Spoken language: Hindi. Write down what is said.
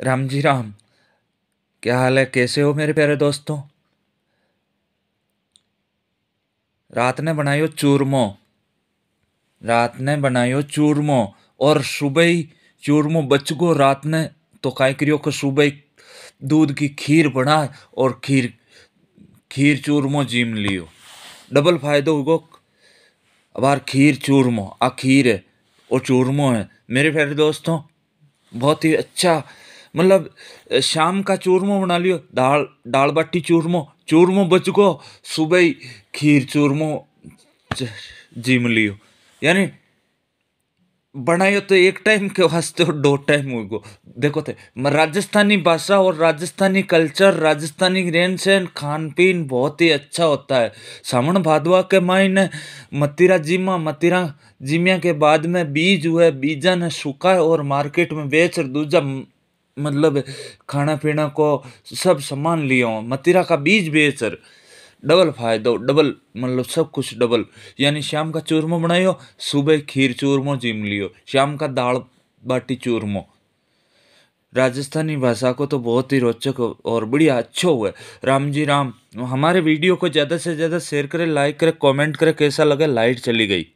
राम जी राम क्या हाल है कैसे हो मेरे प्यारे दोस्तों रात ने बनायो चूरमो रात ने बनायो चूरमो और सुबह ही चूरमो बच गो रात ने तो काय करियो को सुबह दूध की खीर बना और खीर खीर चूरमो जीम लियो डबल फायदो होगो अब आर खीर चूरमो आ खीर है और चूरमो है मेरे प्यारे दोस्तों बहुत ही अच्छा मतलब शाम का चूरमो बना लियो दाल दाल बाटी चूरमो चूरमो बच गो सुबह ही खीर चूरमो जिम लियो यानी बनायो तो एक टाइम के वास्ते और दो टाइम हो देखो थे राजस्थानी भाषा और राजस्थानी कल्चर राजस्थानी रहन सहन खान पीन बहुत ही अच्छा होता है सामण भादवा के मायने मतीरा जिमा मतीरा जिमिया के बाद में बीज हुए बीजा ने सूखा और मार्केट में बेच और दूजा मतलब खाना पीना को सब सामान लिया हो मतीरा का बीज बेचर सर डबल फायदो डबल मतलब सब कुछ डबल यानी शाम का चूरमो बनाइयो सुबह खीर चूरमो जिम लियो शाम का दाल बाटी चूरमो राजस्थानी भाषा को तो बहुत ही रोचक और बढ़िया अच्छा हुआ राम जी राम हमारे वीडियो को ज़्यादा से ज़्यादा शेयर करें लाइक करें कमेंट करें कैसा लगा लाइट चली गई